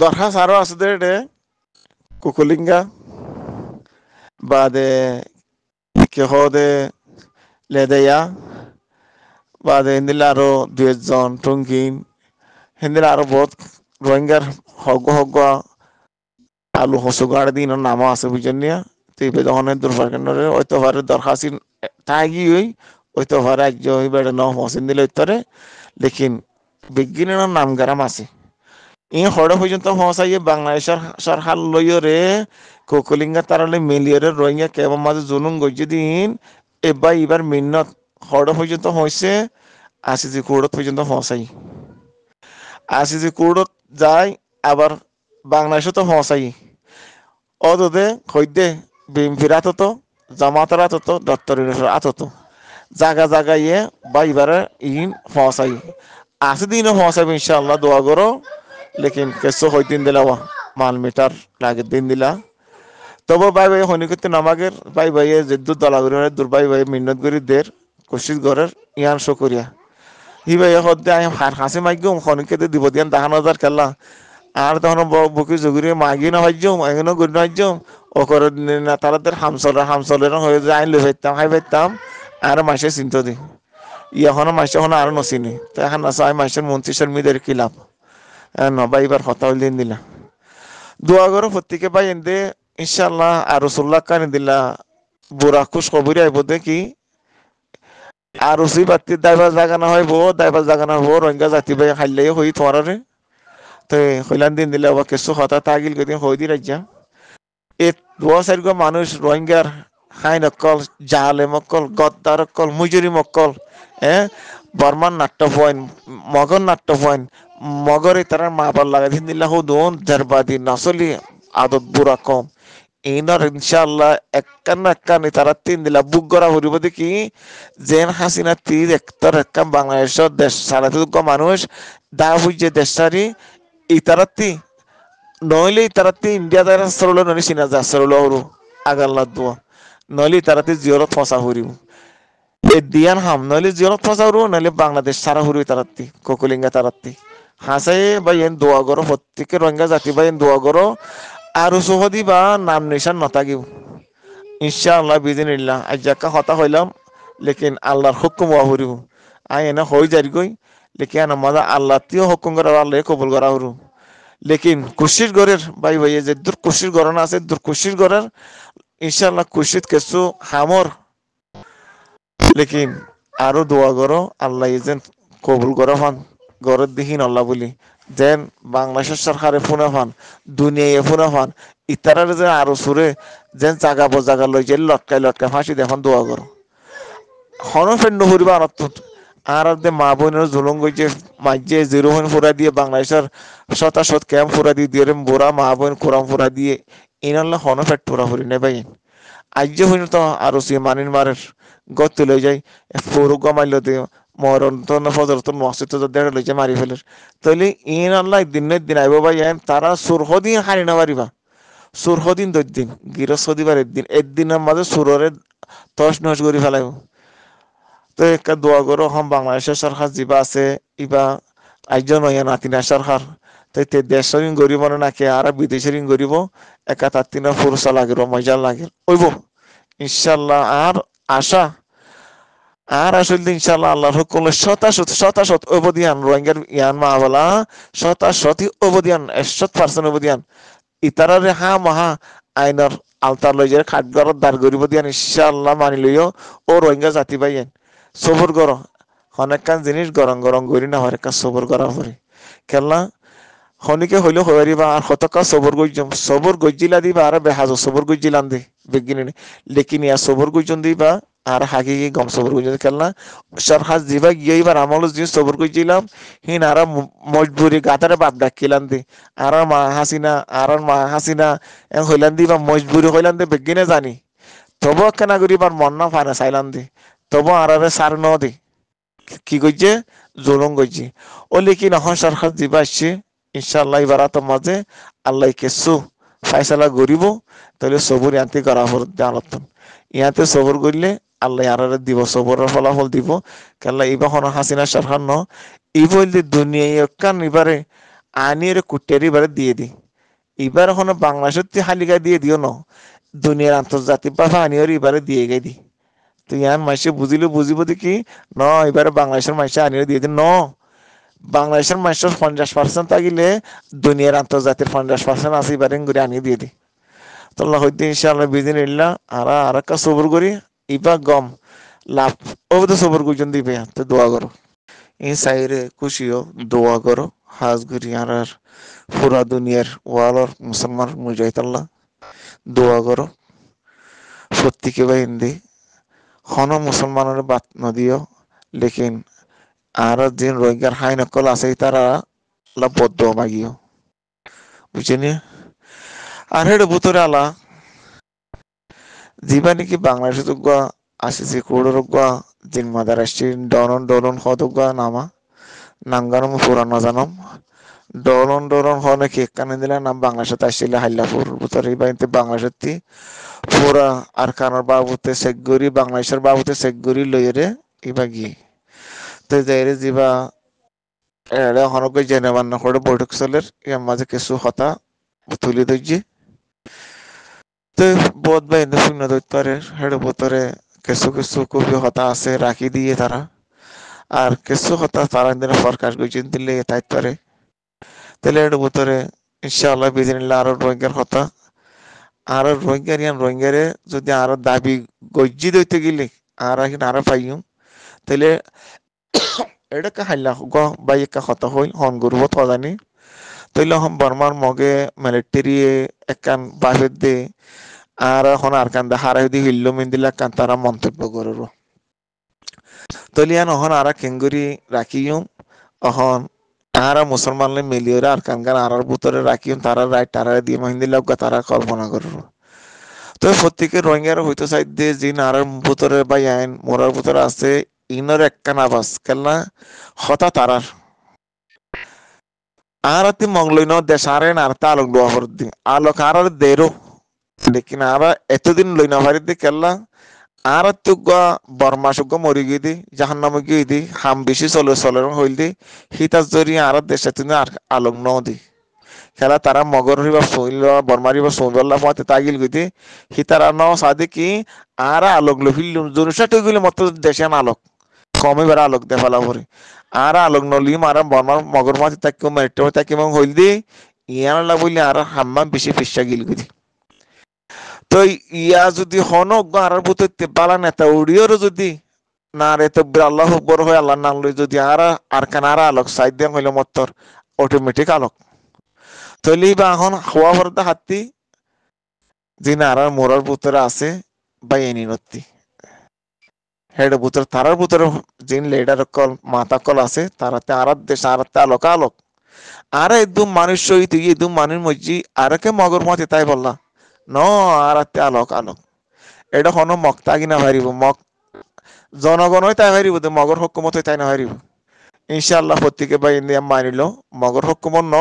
দরখাস্ত আরো আছে দে কুকুলিঙ্গা বা দে কেহ দে লেদেয়া বাদে হিন্দিলে আরো দুই একজন টঙ্কিন হিন্দিলে আরো বহুত রোহিঙ্গার হগ হগ আলু হসুগাড় দিন নাম আছে বুঝেন নিয়া তুই বেদখনের দুর্ভার কেন্দ্রে হয়তো ভারে দরখাস্ত তাগি হই হয়তো ভারে রাজ্য হই বেড়ে ন হসিন দিলে উত্তরে লেকিন বিজ্ঞানের নাম গেরাম আছে ই হড় পর্যন্ত হসাইয়ে বাংলাদেশের সরকার লইরে কুকুলিঙ্গা তারলে মিলিয়রে রোহিঙ্গা কেবল মাঝে জুলুম গজ্জি দিন এবার এবার মিন্নত হড় পর্যন্ত হয়েছে আশিজি কুড়ত পর্যন্ত হসাই জি কুড়ত যাই আবার বাংলাদেশ তো হসাই অদে হইদে বিমফির আতত জামাতের আতত আত তো জাগা জাগাইয়ে বা এবারে ইন হসাই আসি দিন হসাইব ইনশাল্লাহ দোয়া করো लेकिन कैसो हो दिन दिला वहाँ माल मीटर लागे दिन दिला तब तो भाई भाई होने के नामागे भाई भाई जिद्दू दलागुरी दुर्बाई भाई मिन्नत गुरी देर कोशिश कर यहाँ शो হি ভাই সদ্য আই হাত হাসি মাগিম খনকে দিব দিয়ান তাহান হাজার খেলা আর তখন বুকি জুগুরি মাগি না ভাজ্যম এখনো গুড় নাজ্যম ওকর না তারাদের হামসলের হামসলের হয়ে যায় আইন লই ফেরতাম হাই ফেরতাম আর মাসে চিন্তা দি ই এখনো মাসে এখনো আরো নচিনি তো এখন আছে আমি মাসের মন্ত্রী শর্মীদের কিলাপ নবাই নবাইবার হতাউল দিন দিলা দোয়া করো প্রত্যেকে ভাই এন্দে ইনশাল্লাহ আর সোল্লা কানে দিলা বুড়া খুশ কবরি আইব দেখি আর ওসি বাতির দাইবার জাগানা হয় বো দাইবার জাগানা হবো রোহিঙ্গা জাতি বাই খাইলে হই তোমার তো হইলান দিন দিলে বা কিছু হতা তাগিল গতি হই দি রাজ্যা এ দোয়া সাইড মানুষ রোহিঙ্গার হাইন অকল জাহালে মকল গদ্দার অকল মুজুরি মকল হ্যাঁ বর্মান নাট্য পয়েন্ট মগন নাট্য পয়েন্ট মগরে তারা মা বাল লাগাদিন দিল্লাহ দোন জারবাদি নাসলি আদত কম এইনার ইনশাআল্লাহ একখান একখানি তারা তিন দিলা বুক করা হরিব দেখি জেন হাসিনা তির একতর একখান বাংলাদেশের দেশ সারা সারাতে মানুষ দা বুঝে দেশ সারি এই তারাতি নইলে তারাতি ইন্ডিয়া দ্বারা সরল ননি সিনা যা সরল হরু আগাল্লা দুয়া নইলে তারাতি জিওরত ফসা হরিব এ দিয়ান হাম নইলে জিওরত ফসা হরু নইলে বাংলাদেশ সারা হরু তারাতি কোকলিঙ্গা তারাতি হাসাই বা এন দোয়া করো প্রত্যেকে রোহিঙ্গা জাতি বা এন দোয়া করো আর সুহদি বা নাম নিশান আল্লাহ ইনশাআল্লাহ নিল্লা ইল্লাহ আজ্জাকা হতা হইলাম লেকিন আল্লাহর হুকুম আহরিব আই এনে হই যাই গই লেকিন মজা আল্লাহ তিও হুকুম করার আল্লাহ কবুল করা হরু লেকিন কুশির গরের ভাই ভাই যে দূর কুশির গরন আছে দূর কুশির গরের ইনশাআল্লাহ কুশিত কিছু হামর লেকিন আরো দোয়া করো আল্লাহ ইজেন কবুল করা হন গরত দিহীন অল্লা বলি যেন বাংলাদেশের সরকারে ফোনে ফান দুনিয়ায় ফোনে ফান ইতারের যে আরো সুরে যেন জাগা জাগা লই যে লটকাই লটকাই ফাঁসি দেখুন দোয়া করো হনফের নহরিবা অনত্তর আর দে মা বোনের জুলুম গইছে মাঝে জিরো হন ফুরা দিয়ে বাংলাদেশের শতা শত ক্যাম্প ফুরা দিয়ে দিয়ে বোরা মা বোন কোরাম ফুরা দিয়ে ইনাল্লা ফের টুরা হরি নে ভাই আজ্য হইন তো আরো সে মানিন মারের গত লই যাই ফোরুগা মাইল দিয়ে মরণ ফজর তো মসজিদ তো দেড় লইছে মারি ফেলের তাহলে ইন আল্লাহ দিন দিন আইব ভাই এন তারা দিন হারি না মারিবা দিন দশ দিন গৃহস্পতিবার একদিন মাঝে সুররে তস নস করে ফেলাইব তো একটা দোয়া করো হম বাংলাদেশের সরকার যিবা আছে ইবা একজন হইয়া নাতিনা সরকার তাই তে দেড়শো দিন গরিব নাকি আর বিদেশে ঋণ গরিব একা তার তিনা ফুরসা লাগিল মজা লাগিল ওইব ইনশাল্লাহ আর আশা আর আসলে ইনশাল্লাহ আল্লাহর হুকুমে শতা শতা শত অবদিয়ান রোহিঙ্গার ইয়ান মাহাবলা শতা শতি অবদিয়ান শত পার্সেন্ট অবদিয়ান ইতারারে হা মহা আইনার আলতার লই যায় খাটগড়ত দার গরিব দিয়ান ইনশাল্লাহ মানি লইও ও রোহিঙ্গা জাতি পাইয়েন সবর গর অনেকখান জিনিস গরম গরম গরি না হরেকান সবর করা পরে খেলনা খনিকে হইলো হইবা আর হতকা সবর গজ্জম সবর গজ্জিলা দিবা আর বেহাজ সবর গজ্জিলান দি বিজ্ঞানী লেকিন ইয়া সবর গজ্জন দিবা আর হাগি গম সবর গজ্জন খেলনা সরহাজ দিবা গিয়ে এবার আমল জিনিস সবর গজিলাম হিন আর মজবুরি গাতারে বাপ ডাকিলান দি আর মা হাসিনা আর মা হাসিনা হইলান দিবা মজবুরি হইলান দে বিজ্ঞানে জানি তব কেনা করিবার মন না ফারে চাইলান দি তব আর সার ন দি কি করছে জোলং করছে ও লেকিন এখন সরকার দিবা আসছে ইনশাল্লাহ এবার মাঝে আল্লাহ কেসু ফাইসালা গরিব তাহলে সবুর ইয়াতে করা হল জানাতন ইয়াতে সবর করলে আল্লাহ আর দিব সবরের ফলাফল দিব কেলা ইবাহন হাসিনা সরকার ন ই বললে দুনিয়া কান এবারে আনিয়ে কুটের এবারে দিয়ে দি এবার এখন বাংলাদেশের তুই হালিকা দিয়ে দিও ন দুনিয়ার আন্তর্জাতিক আনি আনিয়ে এবারে দিয়ে গে দি তুই ইয়ান মাসে বুঝিলে বুঝিব কি ন এবারে বাংলাদেশের মাসে আনিয়ে দিয়ে দি ন বাংলাদেশের মানুষের পঞ্চাশ পার্সেন্ট থাকিলে দুনিয়ার আন্তর্জাতিক পঞ্চাশ পার্সেন্ট আছে এবারে ঘুরে আনি দিয়ে দি তো হইতে ইনশাআল্লাহ বিদিন ইল্লা আর আর একটা সবর করি ইবা গম লাভ ও তো সবর করছেন দিবে তো দোয়া করো এই সাইরে খুশিও দোয়া করো হাজ ঘুরি আর আর পুরা দুনিয়ার ওয়ালর মুসলমান মুজাহিদ আল্লাহ দোয়া করো প্রত্যেকে বা হিন্দি হন মুসলমানের বাত নদীয় লেকিন আরো দিন রোহিঙ্গার হাই নকল আছে তারা বদ্ধ মাগিও নি আর হেড ভুতরে আলা জীবা নাকি বাংলাদেশে যোগ্য আসিছি গা দিন মাদার আসছি ডনন ডলন গা নামা নাঙ্গানম পুরানো জানম ডরন ডরন হ নাকি কানে দিলে নাম বাংলাদেশে আসছিল হাল্লাপুর ভুতরে বাড়িতে বাংলাদেশের পুরা আর কানার বাবুতে শেখ বাংলাদেশের বাবুতে শেখ গরি লইরে ইবা গিয়ে dayra ziba la hono go jene wanna khodo botok soler yamma je kisu hota butuli doji তো বোধ বা হিন্দু শূন্য হেড ভেতরে কিছু কিছু খুবই হতা আছে রাখি দিয়ে তারা আর কিছু হতা তারা দিনে প্রকাশ করছেন দিলে তাইতরে তাহলে এর ভেতরে ইনশাআল্লাহ বিদিনিল্লাহ আরো রোহিঙ্গার হতা আর রোহিঙ্গার ইয়ান রোহিঙ্গারে যদি আরো দাবি গজ্জি দইতে গেলে আর আরো পাইম তাহলে এডাকা হাইলা গ বাইকা হতা হই হন গুরব তজানি তৈল হম বর্মার মগে মিলিটারি একান বাহির দে আর হন আর কান্দা হারাই দি হিল্লো মিন্দিলা কান তারা মন্তব্য করর তলিয়ান অহন আরা কেঙ্গুরি রাখিয়ম অহন তাহারা মুসলমানলে মিলিয়রে আর কান গান আরার ভুতরে রাখিয়ম তারা রায় তারা দিয়ে মহিন্দিলা তারা কল্পনা করর তো প্রত্যেকে রোহিঙ্গার হইতে চাই দে জিন আর ভুতরে বা আইন মোরার ভুতরে আছে ইনোর একখানা বাস খেলনা হঠাৎ আরার আর তি মঙ্গলিন দেশ আরে না আর তা আলোক ডোয়া হর দিন আলোক আর দেরো লেকিন আর এতদিন লইনা ভারি দি খেললা আর তুগ বর্মা সুগ মরি গিয়ে দি জাহান নাম গিয়ে দি হাম বেশি চলে চলে হইল দি হিতাস জরি আর দেশে তুমি আর আলোক ন দি খেলা তারা মগর হইবা শুনল বর্মার হইবা শুনবল্লা মতে তাগিল গইতে হি তারা ন সাদে কি আর আলোক লফিল জনুষা টুগুলি মত দেশে আলোক কমে বেড়া আলোক দে ফেলা পরে আর আলোক নলি আর বর্মার মগর মাছ তাকে মেট্টে তাকে এবং হইল দি ইয়ানলা বললে আর হাম্মাম বেশি ফিসা গিল গুদি তো ইয়া যদি হনক আর বুততে বালা নেতা উড়িওর যদি না রে তো আল্লাহ বড় হয়ে আল্লাহ নাম লই যদি আর আর কান আর আলোক সাইড দিয়ে হইলে মত্তর অটোমেটিক আলোক তলি বা এখন হওয়া ফরদা হাতি যিনি আর মোরার পুতরা আছে বা এনি নত্তি হেড ভূতর তারার ভূতর জিন লেডার কল মাতা কল আছে তারাতে আরাত দেশ আরাতে আলোক আলোক আরে একদম মানুষ সহিত একদম মানুষ মজি আর কে মগর মতে তাই বললা ন আরাতে আলোক আলোক এটা হন মক্তা কিনা হারিব মক জনগণই তাই হারিব মগর হকুমত তাই না হারিব ইনশাআল্লাহ প্রত্যেকে বা ইন্ডিয়া মানিল মগর হকুমত ন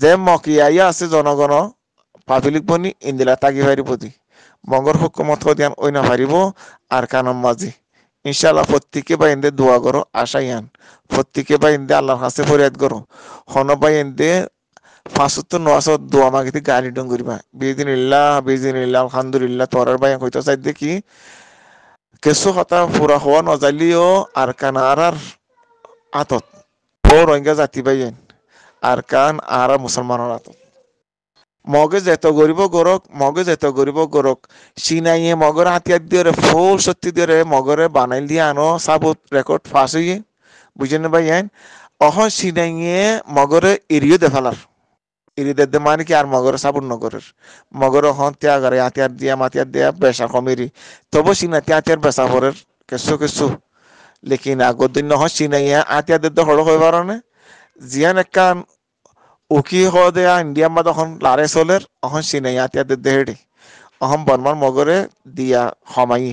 যে মক ইয়া আছে জনগণ পাবলিক বনি ইন্দিলা তাগি হারিব মগর হকুমত দিয়ান ওই না হারিব আর কানম মাঝি ইনশাআল্লাহ প্রত্যেকে বা ইন্দে দোয়া করো আশাই আন প্রত্যেকে বা ইন্দে আল্লাহর কাছে ফরিয়াদ করো হন বা ইন্দে ফাঁসত্তর নশো দোয়া মাগিতে গাড়ি ডঙ্গরিবা বেদিন ইল্লাহ বেদিন ইল্লাহ আলহামদুলিল্লাহ তোরার বাই হইতে চাই দেখি কিছু কথা পুরা হওয়া নজালিও আর কানারার আতত ও রোহিঙ্গা জাতি বাইয়েন আর কান আর মুসলমানের আতত মগজ এত গরিব গরক মগজ এত গরিব গরক সিনাইয়ে মগর হাতিয়ার দিয়ে ফুল সত্যি দিয়ে মগরে বানাই দিয়ে আনো সাবুত রেকর্ড ফাঁস হইয়ে বুঝেন ভাই আইন অহ সিনাইয়ে মগরে এড়িয়ে দে ফেলার এড়িয়ে দে মানে কি আর মগরে সাবুন নগরের মগর হন ত্যাগারে হাতিয়ার দিয়া মাতিয়ার দিয়া বেসা কমেরি তবু সিনাতে হাতিয়ার বেসা পরের কিছু কিছু লেকিন আগর দিন নহ সিনাইয়ে হাতিয়ার দিয়ে হড় হয়ে পারনে জিয়ান একান উকি হদেয়া ইন্ডিয়ার মা তখন লারে সোলের অহন সিনাইয়াতিয়াতে দেহেডি অহন বর্মার মগরে দিয়া হমাই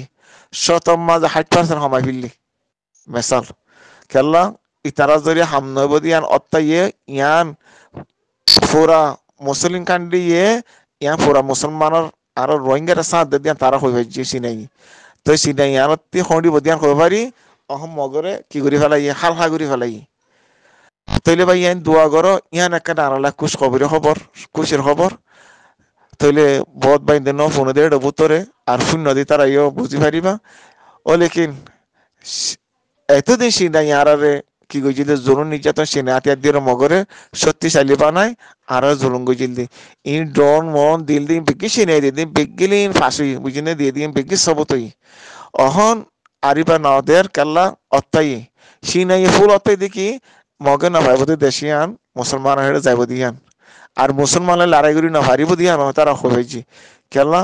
শতম মা হাইট পার্সেন্ট হমাই ফিল্লি মেসাল খেললা ইতারা জরি হাম নইব দিয়ান অত্তা ইয়ে ইয়ান ফুরা মুসলিম কান্ডি ইয়ে ইয়ান ফুরা মুসলমানের আর রোহিঙ্গার সাথ দিয়ান তারা হয়ে হয়েছে সিনাই তো সিনাই ইয়ান হন্ডি বদিয়ান হয়ে পারি অহম মগরে কি করি ফেলাই ইয়ে, হাল হা করি ফেলাই ইয়ে। তৈলে ভাই ইয়ান দোয়া করো ইয়ান একটা আড়ালা কুশ খবর খবর কুশের খবর তৈলে বদ বাই দেন ফোন দিয়ে ডবুতরে আর শূন্য দি তারা ইয়ে বুঝি পারিবা ও লেকিন এতদিন সিনা ইয়ারে কি গজিল জরুন নির্যাতন সিনে আতিয়া দিয়ে মগরে সত্যি চালি নাই আর জরুন গজিল দি ইন ড্রোন মন দিল দিন বিজ্ঞি সিনে দিয়ে দিন বিজ্ঞিলিন ফাঁসি বুঝিনে দিয়ে দিন বিজ্ঞি সবতই অহন আরিবা নদের কাল্লা অত্তাই সিনাই ফুল অত্তাই দেখি মগে না ভাইব দেশিয়ান মুসলমান হেড়ে যাইব দিয়ান আর মুসলমান লড়াই করি না ভারিব দিয়ান তারা হয়েছি কেলা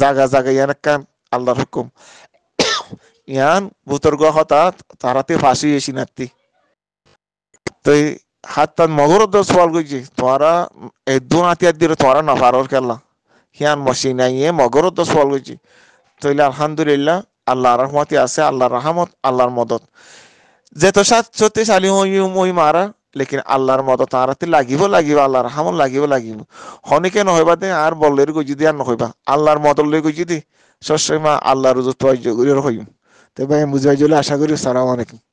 জাগা জাগা ইয়ান কান আল্লাহর হুকুম ইয়ান ভূতর্গ হতা তারাতে ফাঁসি এসি নাতি তো হাত তান মগর দোষ ফল গইছি তোরা এই দু হাতিয়ার দিলে তোরা না পারর কেলা হিয়ান মশি নাই এ মগর দোষ ফল গইছি তইলে আলহামদুলিল্লাহ আল্লাহ রহমতি আছে আল্লাহ রহমত আল্লাহর মদত যে তো সত্যি সালি মই মারা লেকিন আল্লাহর মত তাঁরাতে লাগিব লাগিব আল্লাহর হামন লাগিব লাগিব হনিকে নহইবা দে আর বললের গুজি দিয়ে আর নহইবা আল্লাহর মতন লই গুজি দি সবসময় আল্লাহর রুজু তৈরি হইম তো ভাই জলে আশা করি সালাম আলাইকুম